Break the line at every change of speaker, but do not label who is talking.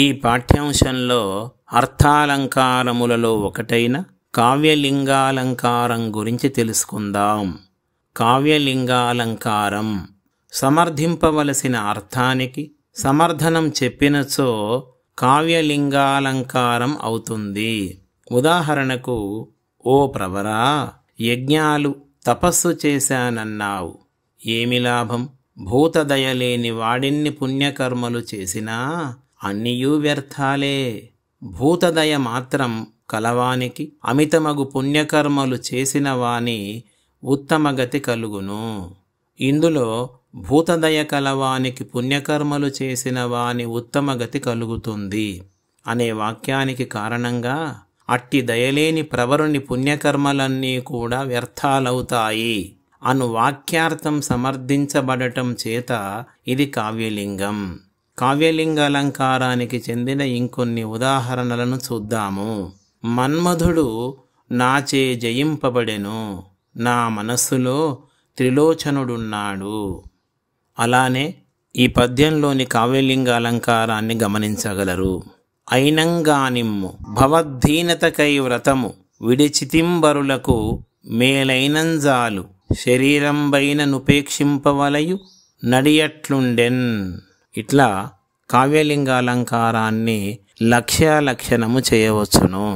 ఈ పాఠ్యాంశంలో అర్థాలంకారములలో ఒకటైన కావ్యలింగాలంకారం గురించి తెలుసుకుందాం కావ్యలింగాలంకారం సమర్థింపవలసిన అర్థానికి సమర్థనం చెప్పినచో కావ్యలింగాలంకారం అవుతుంది ఉదాహరణకు ఓ ప్రవరా యజ్ఞాలు తపస్సు చేశానన్నావు ఏమి లాభం భూతదయలేని వాడిన్ని పుణ్యకర్మలు చేసినా అన్నియూ వ్యర్థాలే భూతదయ మాత్రం కలవానికి అమితమగు పుణ్యకర్మలు చేసిన వాని ఉత్తమగతి కలుగును ఇందులో భూతదయ కలవానికి పుణ్యకర్మలు చేసిన వాని ఉత్తమగతి కలుగుతుంది అనే వాక్యానికి కారణంగా అట్టి దయలేని ప్రవరుని పుణ్యకర్మలన్నీ కూడా వ్యర్థాలవుతాయి అను వాక్యార్థం సమర్థించబడటం చేత ఇది కావ్యలింగం కావ్యలింగాలంకారానికి చెందిన ఇంకొన్ని ఉదాహరణలను చూద్దాము మన్మధుడు నాచే జయింపబడెను నా మనస్సులో త్రిలోచనుడున్నాడు అలానే ఈ పద్యంలోని కావ్యలింగ అలంకారాన్ని గమనించగలరు అయినంగానిమ్ము భవద్ధీనతకై వ్రతము విడిచితింబరులకు మేలైనంజాలు నుపేక్షింపవలయు నడియట్లుండెన్ ఇట్లా కావ్యలింగాలంకారాన్ని లక్ష్యాలక్షణము చేయవచ్చును